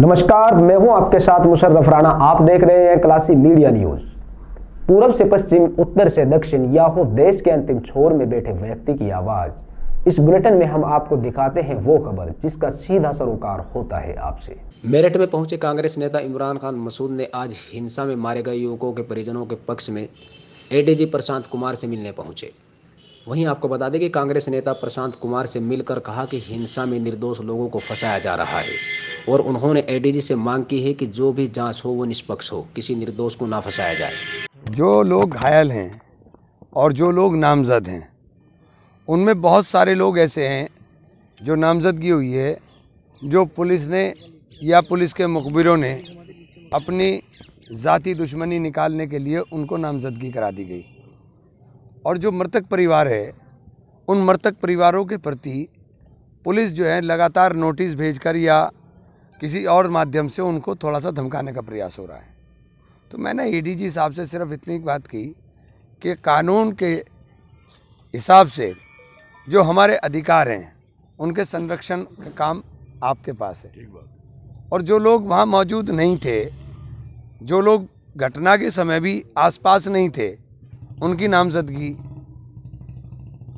नमस्कार मैं हूं आपके साथ मुशर्रफ राणा आप देख रहे हैं क्लासी मीडिया न्यूज पूर्व से पश्चिम उत्तर से दक्षिण या हो देश के अंतिम छोर में बैठे व्यक्ति की आवाज इस बुलेटिन में हम आपको दिखाते हैं वो खबर जिसका सीधा सरोकार होता है आपसे मेरठ में पहुंचे कांग्रेस नेता इमरान खान मसूद ने आज हिंसा में मारे गए युवकों के परिजनों के पक्ष में एडीजी प्रशांत कुमार से मिलने पहुंचे वहीं आपको बता दें कि कांग्रेस नेता प्रशांत कुमार से मिलकर कहा कि हिंसा में निर्दोष लोगों को फंसाया जा रहा है और उन्होंने एडीजी से मांग की है कि जो भी जांच हो वो निष्पक्ष हो किसी निर्दोष को ना फंसाया जाए जो लोग घायल हैं और जो लोग नामजद हैं उनमें बहुत सारे लोग ऐसे हैं जो नामजदगी हुई है जो पुलिस ने या पुलिस के मुखबिरों ने अपनी ज़ाती दुश्मनी निकालने के लिए उनको नामजदगी करा दी गई और जो मृतक परिवार है उन मृतक परिवारों के प्रति पुलिस जो है लगातार नोटिस भेजकर या किसी और माध्यम से उनको थोड़ा सा धमकाने का प्रयास हो रहा है तो मैंने जी e साहब से सिर्फ इतनी बात की कि कानून के हिसाब से जो हमारे अधिकार हैं उनके संरक्षण का काम आपके पास है और जो लोग वहाँ मौजूद नहीं थे जो लोग घटना के समय भी आसपास नहीं थे उनकी नामजदगी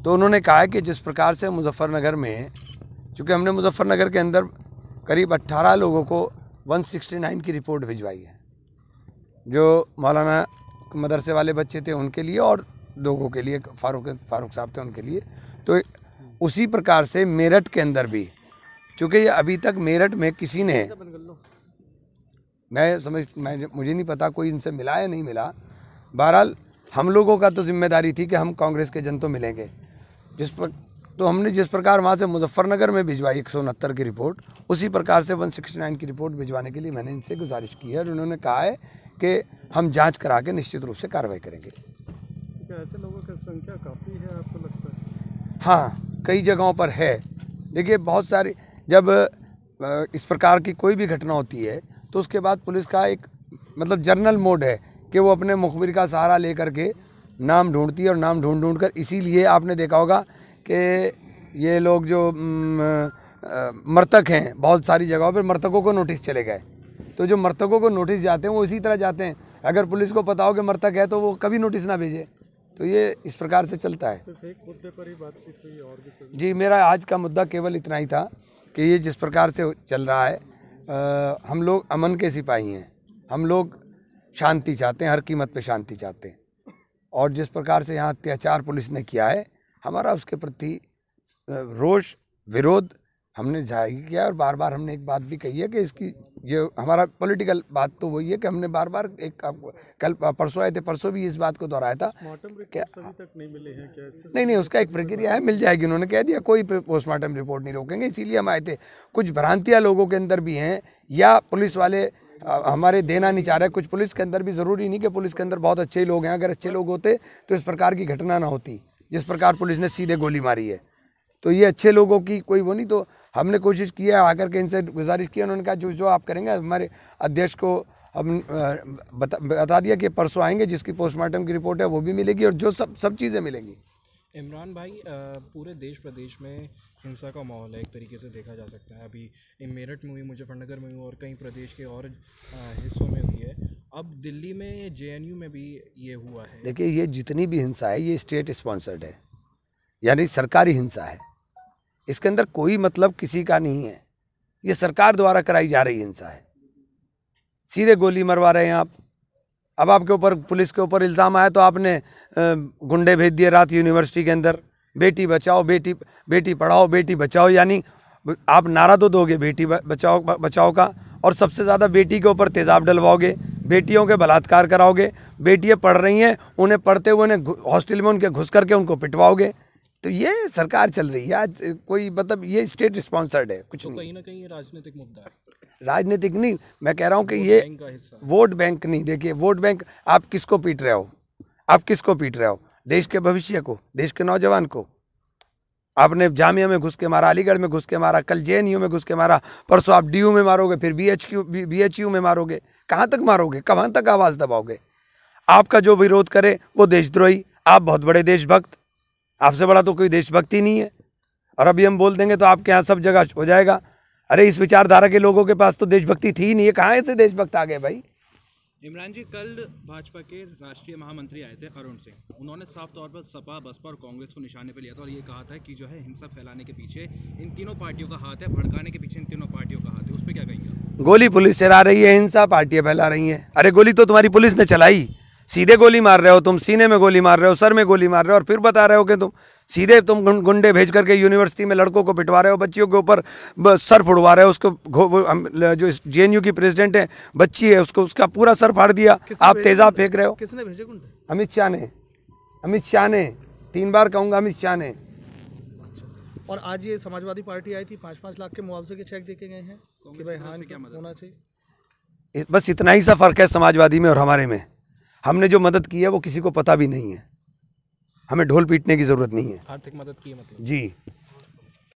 तो उन्होंने कहा है कि जिस प्रकार से मुजफ्फरनगर में चूँकि हमने मुजफ्फरनगर के अंदर करीब 18 लोगों को 169 की रिपोर्ट भिजवाई है जो मौलाना मदरसे वाले बच्चे थे उनके लिए और लोगों के लिए फारूक फारूक साहब थे उनके लिए तो उसी प्रकार से मेरठ के अंदर भी चूँकि अभी तक मेरठ में किसी ने मैं समझ मैं मुझे नहीं पता कोई इनसे मिला या नहीं मिला बहरहाल हम लोगों का तो जिम्मेदारी थी कि हम कांग्रेस के जन तो मिलेंगे जिस पर तो हमने जिस प्रकार वहाँ से मुजफ्फरनगर में भिजवाई एक की रिपोर्ट उसी प्रकार से 169 की रिपोर्ट भिजवाने के लिए मैंने इनसे गुजारिश की है और उन्होंने कहा है कि हम जांच करा के निश्चित रूप से कार्रवाई करेंगे ऐसे लोगों की संख्या काफ़ी है आपको लगता है हाँ कई जगहों पर है देखिए बहुत सारी जब इस प्रकार की कोई भी घटना होती है तो उसके बाद पुलिस का एक मतलब जर्नल मोड है कि वो अपने मुखबिर का सहारा लेकर के नाम ढूंढती है और नाम ढूंढ ढूंढ कर इसीलिए आपने देखा होगा कि ये लोग जो मृतक हैं बहुत सारी जगहों पर मृतकों को नोटिस चले गए तो जो मृतकों को नोटिस जाते हैं वो इसी तरह जाते हैं अगर पुलिस को पता हो कि मृतक है तो वो कभी नोटिस ना भेजे तो ये इस प्रकार से चलता है सिर्फ एक मुद्दे पर ही बातचीत हुई और भी जी मेरा आज का मुद्दा केवल इतना ही था कि ये जिस प्रकार से चल रहा है आ, हम लोग अमन के सिपाही हैं हम लोग शांति चाहते हैं हर कीमत पे शांति चाहते हैं और जिस प्रकार से यहाँ अत्याचार पुलिस ने किया है हमारा उसके प्रति रोष विरोध हमने जाहिर किया और बार बार हमने एक बात भी कही है कि इसकी ये हमारा पॉलिटिकल बात तो वही है कि हमने बार बार एक कल परसों आए थे परसों भी इस बात को दोहराया था कि तक नहीं मिले हैं क्या नहीं नहीं उसका एक प्रक्रिया है मिल जाएगी उन्होंने कह दिया कोई पोस्टमार्टम रिपोर्ट नहीं रोकेंगे इसीलिए हम आए थे कुछ भ्रांतियाँ लोगों के अंदर भी हैं या पुलिस वाले हमारे देना नहीं चाह रहे कुछ पुलिस के अंदर भी ज़रूरी नहीं कि पुलिस के अंदर बहुत अच्छे लोग हैं अगर अच्छे लोग होते तो इस प्रकार की घटना ना होती जिस प्रकार पुलिस ने सीधे गोली मारी है तो ये अच्छे लोगों की कोई वो नहीं तो हमने कोशिश की है आकर के इनसे गुजारिश की उन्होंने कहा जो जो आप करेंगे हमारे अध्यक्ष को हम बता, बता दिया कि परसों आएंगे जिसकी पोस्टमार्टम की रिपोर्ट है वो भी मिलेगी और जो सब सब चीज़ें मिलेंगी इमरान भाई पूरे देश प्रदेश में हिंसा का माहौल है एक तरीके से देखा जा सकता है अभी मेरठ में हुई मुजफ्फरनगर में हुई और कई प्रदेश के और हिस्सों में हुई है अब दिल्ली में जे में भी ये हुआ है देखिए ये जितनी भी हिंसा है ये स्टेट स्पॉन्सर्ड है यानी सरकारी हिंसा है इसके अंदर कोई मतलब किसी का नहीं है ये सरकार द्वारा कराई जा रही हिंसा है सीधे गोली मरवा रहे हैं आप अब आपके ऊपर पुलिस के ऊपर इल्ज़ाम आया तो आपने गुंडे भेज दिए रात यूनिवर्सिटी के अंदर बेटी बचाओ बेटी बेटी पढ़ाओ बेटी बचाओ यानी आप नारा तो दोगे बेटी बचाओ बचाओ का और सबसे ज़्यादा बेटी के ऊपर तेज़ाब डलवाओगे बेटियों के बलात्कार कराओगे बेटियाँ पढ़ रही हैं उन्हें पढ़ते हुए उन्हें हॉस्टल में उनके घुस करके उनको पिटवाओगे तो ये सरकार चल रही है आज कोई मतलब ये स्टेट स्पॉन्सर्ड है कुछ तो नहीं कहीं ना कहीं राजनीतिक मुद्दा है राजनीतिक नहीं मैं कह रहा हूँ कि ये वोट बैंक नहीं देखिए वोट बैंक आप किसको पीट रहे हो आप किसको पीट रहे हो देश के भविष्य को देश के नौजवान को आपने जामिया में घुस के मारा अलीगढ़ में घुस के मारा कल जे में घुस के मारा परसों आप डी में मारोगे फिर B H B H U में मारोगे कहाँ तक मारोगे कहाँ तक आवाज़ दबाओगे आपका जो विरोध करे वो देशद्रोही आप बहुत बड़े देशभक्त आपसे बड़ा तो कोई देशभक्त ही नहीं है और अभी हम बोल देंगे तो आपके यहाँ सब जगह हो जाएगा अरे इस विचारधारा के लोगों के पास तो देशभक्ति थी ही नहीं है कहाँ ऐसे देशभक्त आ गए भाई इमरान जी कल भाजपा के राष्ट्रीय महामंत्री आए थे अरुण सिंह उन्होंने साफ तौर पर सपा बसपा और कांग्रेस को निशाने पर लिया था और ये कहा था कि जो है हिंसा फैलाने के पीछे इन तीनों पार्टियों का हाथ है भड़काने के पीछे इन तीनों पार्टियों का हाथ है उस पर क्या कहेंगे गोली पुलिस चला रही है हिंसा पार्टियाँ फैला रही हैं अरे गोली तो तुम्हारी पुलिस ने चलाई सीधे गोली मार रहे हो तुम सीने में गोली मार रहे हो सर में गोली मार रहे हो और फिर बता रहे हो कि तुम सीधे तुम गुंडे भेज करके यूनिवर्सिटी में लड़कों को पिटवा रहे हो बच्चियों के ऊपर सर फुड़वा रहे हो उसको जो जे की प्रेसिडेंट है बच्ची है उसको उसका पूरा सर फाड़ दिया आप तेजाब फेंक रहे हो किसने भेजे गुंडे अमित शाह ने अमित शाह ने तीन बार कहूँगा अमित शाह ने और आज ये समाजवादी पार्टी आई थी पाँच पाँच लाख के मुआवजे के चेक देखे गए हैं कि भाई हाँ क्या मतलब होना चाहिए बस इतना ही सा फ़र्क है समाजवादी में और हमारे में हमने जो मदद की है वो किसी को पता भी नहीं है हमें ढोल पीटने की ज़रूरत नहीं है आर्थिक मदद की है मतलब जी